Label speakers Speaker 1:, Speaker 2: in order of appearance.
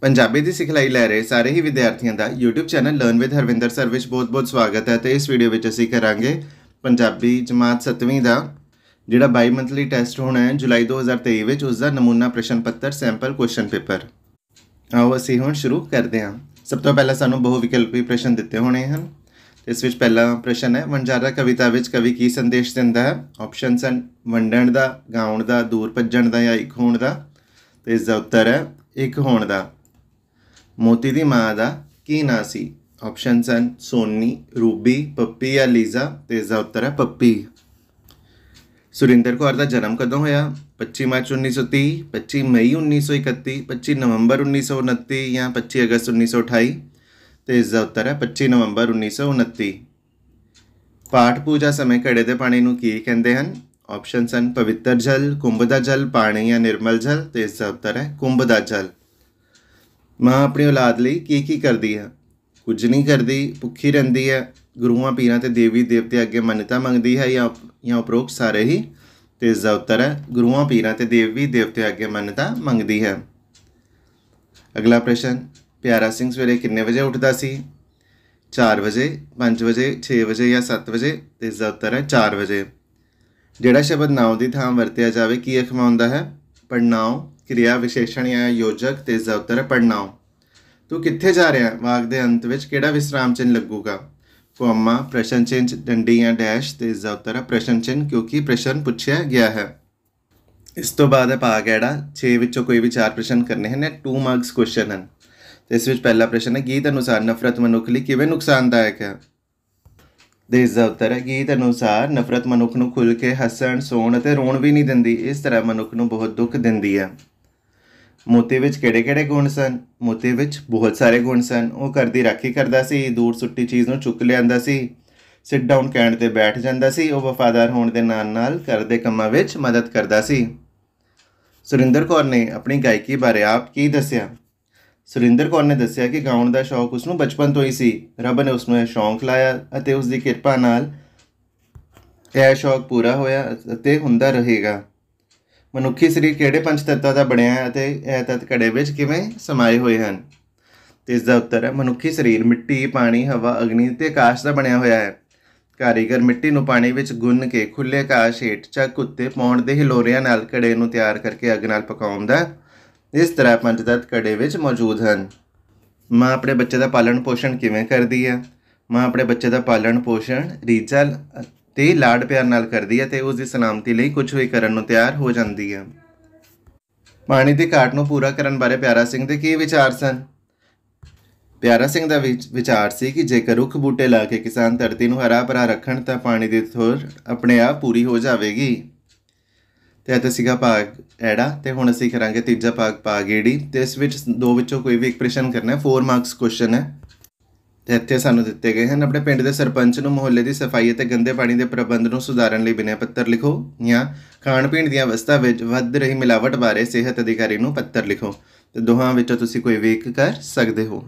Speaker 1: ਪੰਜਾਬੀ ਦੀ ਸਿਖਲਾਈ ਲੈ ਰਹੇ ਸਾਰੇ ਹੀ ਵਿਦਿਆਰਥੀਆਂ ਦਾ YouTube channel learn with Harvinder sir ਵਿੱਚ ਬਹੁਤ-ਬਹੁਤ ਸਵਾਗਤ ਹੈ ਤੇ ਇਸ ਵੀਡੀਓ ਵਿੱਚ ਅਸੀਂ ਕਰਾਂਗੇ ਪੰਜਾਬੀ ਜਮਾਤ 7ਵੀਂ ਦਾ ਜਿਹੜਾ ਬਾਈ ਮੰਥਲੀ ਟੈਸਟ ਹੋਣਾ ਹੈ ਜੁਲਾਈ 2023 ਵਿੱਚ ਉਸ ਦਾ ਨਮੂਨਾ ਪ੍ਰਸ਼ਨ ਪੱਤਰ ਸੈਂਪਲ ਕੁਐਸਚਨ ਪੇਪਰ ਆਓ ਅਸੀਂ ਹੁਣ ਸ਼ੁਰੂ ਕਰਦੇ ਹਾਂ ਸਭ ਤੋਂ ਪਹਿਲਾਂ ਸਾਨੂੰ ਬਹੁ ਵਿਕਲਪੀ ਪ੍ਰਸ਼ਨ ਦਿੱਤੇ ਹੋਣੇ ਹਨ ਇਸ ਵਿੱਚ ਪਹਿਲਾ ਪ੍ਰਸ਼ਨ ਹੈ ਵਣਜਾਰਾ ਕਵਿਤਾ ਵਿੱਚ ਕਵੀ ਕੀ ਸੰਦੇਸ਼ ਦਿੰਦਾ ਹੈ ਆਪਸ਼ਨਸ ਹਨ ਵੰਡਣ ਦਾ ਗਾਉਣ ਦਾ ਦੂਰ ਭੱਜਣ ਦਾ ਜਾਂ ਇੱਕ ਹੋਣ ਦਾ ਤੇ ਇਸ ਦਾ ਉੱਤਰ ਹੈ ਇੱਕ ਹੋਣ ਦਾ मोतीदी मादा की नासी ऑप्शंस हैं सोनी रूबी पप्पी या लीजा तो इसका उत्तर है पप्पी सुरिंदर कौर का जन्म कदों होया 25 ਮਾਰਚ 1930 25 ਮਈ 1931 25 ਨਵੰਬਰ 1929 ਜਾਂ 25 ਅਗਸਤ 1928 ਤੇ ਇਸ ਦਾ ਉੱਤਰ ਹੈ 25 ਨਵੰਬਰ 1929 ਪਾਠ ਪੂਜਾ ਸਮੇਂ ਘੜੇ ਦੇ ਪਾਣੀ ਨੂੰ ਕੀ ਕਹਿੰਦੇ ਹਨ ਆਪਸ਼ਨਸ ਹਨ ਪਵਿੱਤਰ ਜਲ ਕੁੰਭ ਦਾ ਜਲ ਪਾਣੀ ਜਾਂ ਨਿਰਮਲ ਜਲ ਤੇ ਇਸ ਦਾ ਉੱਤਰ ਹੈ ਕੁੰਭ ਦਾ ਜਲ ਮਾਂ ਆਪਣੀ ਔਲਾਦ ਲਈ ਕੀ ਕੀ ਕਰਦੀ ਹੈ ਕੁਝ ਨਹੀਂ ਕਰਦੀ ਭੁੱਖੀ ਰਹਿੰਦੀ ਹੈ ਗੁਰੂਆਂ ਪੀਰਾਂ ਤੇ ਦੇਵੀ ਦੇਵਤੇ ਅੱਗੇ ਮੰਨਤਾ ਮੰਗਦੀ ਹੈ ਜਾਂ ਜਾਂ ਉਪਰੋਕ ਸਾਰੇ ਹੀ ਤੇ ਹੈ ਗੁਰੂਆਂ ਪੀਰਾਂ ਤੇ ਦੇਵੀ ਦੇਵਤੇ ਅੱਗੇ ਮੰਨਤਾ ਮੰਗਦੀ ਹੈ ਅਗਲਾ ਪ੍ਰਸ਼ਨ ਪਿਆਰਾ ਸਿੰਘ ਸਵੇਰੇ ਕਿੰਨੇ ਵਜੇ ਉੱਠਦਾ ਸੀ 4 ਵਜੇ 5 ਵਜੇ 6 ਵਜੇ ਜਾਂ 7 ਵਜੇ ਤੇ ਹੈ 4 ਵਜੇ ਜਿਹੜਾ ਸ਼ਬਦ ਨਾਉ ਦੀ ਥਾਂ ਵਰਤਿਆ ਜਾਵੇ ਕੀ ਅਖਮਾਉਂਦਾ ਹੈ ਪੜਨਾਉ ਕਿਰਿਆ ਵਿਸ਼ੇਸ਼ਣ ਜਾਂ ਯੋਜਕ ਤੇ ਜ਼ਵਤਰ ਪੜਨਾਉ ਤੂੰ ਕਿੱਥੇ ਜਾ ਰਿਹਾ ਵਾਕ ਦੇ ਅੰਤ ਵਿੱਚ ਕਿਹੜਾ ਵਿਸਰਾਮ ਚਿੰਨ ਲੱਗੂਗਾ ਕੋਮਾ ਪ੍ਰਸ਼ਨ ਚਿੰਨ ਡੰਡੀ ਜਾਂ ਡੈਸ਼ ਤੇ ਜ਼ਵਤਰ ਪ੍ਰਸ਼ਨ ਚਿੰਨ ਕਿਉਂਕਿ ਪ੍ਰਸ਼ਨ ਪੁੱਛਿਆ ਗਿਆ ਹੈ ਇਸ ਤੋਂ ਬਾਅਦ ਹੈ ਭਾਗ ਐੜਾ 6 ਵਿੱਚੋਂ ਕੋਈ ਵੀ ਚਾਰ ਪ੍ਰਸ਼ਨ ਕਰਨੇ ਹਨ 2 ਮਾਰਕਸ ਕੁਐਸਚਨ ਹਨ ਤੇ ਇਸ ਵਿੱਚ ਪਹਿਲਾ ਪ੍ਰਸ਼ਨ ਹੈ ਗੀਤ ਅਨੁਸਾਰ ਨਫ਼ਰਤ ਮਨੁੱਖ ਲਈ ਕਿਵੇਂ ਨੁਕਸਾਨਦਾਇਕ ਹੈ ਦੇ ਇਸ ਦਾ ਉੱਤਰ ਹੈ ਗੀਤ ਅਨੁਸਾਰ ਨਫ਼ਰਤ ਮਨੁੱਖ ਨੂੰ ਖੁੱਲ ਕੇ ਹੱਸਣ ਸੌਣ ਅਤੇ ਰੋਣ ਵੀ ਨਹੀਂ ਦਿੰਦੀ ਇਸ ਤਰ੍ਹਾਂ ਮਨੁੱਖ ਨੂੰ ਬਹੁਤ ਦੁੱਖ ਦਿੰਦੀ ਹੈ ਮੋਤੀ ਵਿੱਚ ਕਿਹੜੇ-ਕਿਹੜੇ ਗੁਣ ਸਨ ਮੋਤੀ ਵਿੱਚ ਬਹੁਤ ਸਾਰੇ ਗੁਣ ਸਨ ਉਹ ਕਰਦੀ ਰਾਖੀ ਕਰਦਾ ਸੀ ਦੂਰ ਸੁੱਟੀ ਚੀਜ਼ ਨੂੰ ਚੁੱਕ ਲਿਆਂਦਾ ਸੀ ਸਿਟ ਡਾਊਨ ਕਹਿਣ ਤੇ ਬੈਠ ਜਾਂਦਾ ਸੀ ਉਹ ਵਫਾਦਾਰ ਹੋਣ ਦੇ ਨਾਲ-ਨਾਲ ਘਰ ਦੇ ਕੰਮਾਂ ਵਿੱਚ ਮਦਦ ਕਰਦਾ ਸੀ ਸੁਰਿੰਦਰ ਕੌਰ ਨੇ ਆਪਣੀ ਗਾਇਕੀ ਬਾਰੇ ਆਪ ਕੀ ਦੱਸਿਆ ਸੁਰਿੰਦਰ ਕੌਰ ਨੇ ਦੱਸਿਆ ਕਿ ਗਾਉਣ ਦਾ ਸ਼ੌਕ ਉਸ ਨੂੰ ਬਚਪਨ ਤੋਂ ਹੀ ਸੀ ਰੱਬ ਨੇ ਉਸ ਨੂੰ ਇਹ ਸ਼ੌਂਕ ਲਾਇਆ ਅਤੇ ਉਸ ਦੀ ਕਿਰਪਾ ਨਾਲ ਇਹ ਸ਼ੌਕ ਪੂਰਾ ਹੋਇਆ ਅਤੇ ਹੁੰਦਾ ਰਹੇਗਾ ਮਨੁੱਖੀ ਸਰੀਰ ਕਿਹੜੇ ਪੰਜ ਤੱਤਾਂ ਦਾ ਬਣਿਆ ਹੈ ਅਤੇ ਇਹ ਤੱਤ ਘੜੇ ਵਿੱਚ ਕਿਵੇਂ ਸਮਾਏ ਹੋਏ ਹਨ ਤੇ ਇਸ ਦਾ ਉੱਤਰ ਹੈ ਮਨੁੱਖੀ ਸਰੀਰ ਮਿੱਟੀ ਪਾਣੀ ਹਵਾ ਅਗਨੀ ਤੇ ਆਕਾਸ਼ ਦਾ ਬਣਿਆ ਹੋਇਆ ਹੈ ਕਾਰੀਗਰ ਮਿੱਟੀ ਨੂੰ ਪਾਣੀ ਵਿੱਚ ਗੁੰਨ ਕੇ ਖੁੱਲੇ ਆਕਾਸ਼ ਹੇਠ ਚੱਕ ਉੱਤੇ ਪੌਣ ਦੇ ਹਿਲੋਰਿਆਂ ਨਾਲ ਘੜੇ ਨੂੰ ਤਿਆਰ ਕਰਕੇ ਅੱਗ ਨਾਲ ਪਕਾਉਂਦਾ ਇਸ ਤਰ੍ਹਾਂ ਪੰਜ ਤੱਤ ਘੜੇ ਵਿੱਚ ਮੌਜੂਦ ਹਨ ਮਾਂ ਆਪਣੇ ਬੱਚੇ ਦਾ ਪਾਲਣ ਪੋਸ਼ਣ ਕਿਵੇਂ ਕਰਦੀ ਹੈ ਮਾਂ ਆਪਣੇ ਬੱਚੇ ਦਾ ਪਾਲਣ ਪੋਸ਼ਣ ਰੀਜਲ ਤੇ ਲਾਡ ਪਿਆਰ ਨਾਲ ਕਰਦੀ ਹੈ ਤੇ ਉਸ ਦੀ ਸਲਾਮਤੀ ਲਈ ਕੁਝ ਵੀ ਕਰਨ ਨੂੰ ਤਿਆਰ ਹੋ ਜਾਂਦੀ ਹੈ ਪਾਣੀ ਦੀ ਘਾਟ ਨੂੰ ਪੂਰਾ ਕਰਨ ਬਾਰੇ ਪਿਆਰਾ ਸਿੰਘ ਦੇ ਕੀ ਵਿਚਾਰ ਸਨ ਪਿਆਰਾ ਸਿੰਘ ਦਾ ਵਿਚਾਰ ਸੀ ਕਿ ਜੇਕਰ ਰੁੱਖ ਬੂਟੇ ਲਾ ਕੇ ਕਿਸਾਨ ਧਰਤੀ ਨੂੰ ਹਰਾ ਭਰਾ ਰੱਖਣ ਤਾਂ ਪਾਣੀ ਦੀ ਥੋੜ ਆਪਣੇ ਆਪ ਪੂਰੀ ਹੋ ਜਾਵੇਗੀ ਤੇ ਇਹ ਤਾਂ ਸੀਗਾ ਭਾਗ ਐੜਾ ਤੇ ਹੁਣ ਅਸੀਂ ਕਰਾਂਗੇ ਤੀਜਾ ਭਾਗ ਪਾਗੇੜੀ ਏੜੀ ਤੇ ਇਸ ਵਿੱਚ ਦੋ ਵਿੱਚੋਂ ਕੋਈ ਵੀ ਇੱਕ ਪ੍ਰਸ਼ਨ ਕਰਨਾ ਹੈ 4 ਮਾਰਕਸ ਕੁਐਸਚਨ ਹੈ ਇੱਥੇ ਸਾਨੂੰ ਦਿੱਤੇ ਗਏ ਹਨ ਆਪਣੇ ਪਿੰਡ ਦੇ ਸਰਪੰਚ ਨੂੰ ਮੁਹੱਲੇ ਦੀ ਸਫਾਈ ਅਤੇ ਗੰਦੇ ਪਾਣੀ ਦੇ ਪ੍ਰਬੰਧ ਨੂੰ ਸੁਧਾਰਨ ਲਈ ਬਿਨੈ ਪੱਤਰ ਲਿਖੋ ਜਾਂ ਖਾਣ ਪੀਣ ਦੀਆਂ ਵਸਤਾਂ ਵਿੱਚ ਵੱਧ ਰਹੀ ਮਿਲਾਵਟ ਬਾਰੇ ਸਿਹਤ ਅਧਿਕਾਰੀ ਨੂੰ ਪੱਤਰ ਲਿਖੋ ਤੇ ਦੋਹਾਂ ਵਿੱਚੋਂ ਤੁਸੀਂ ਕੋਈ ਵੇਖ ਕਰ ਸਕਦੇ ਹੋ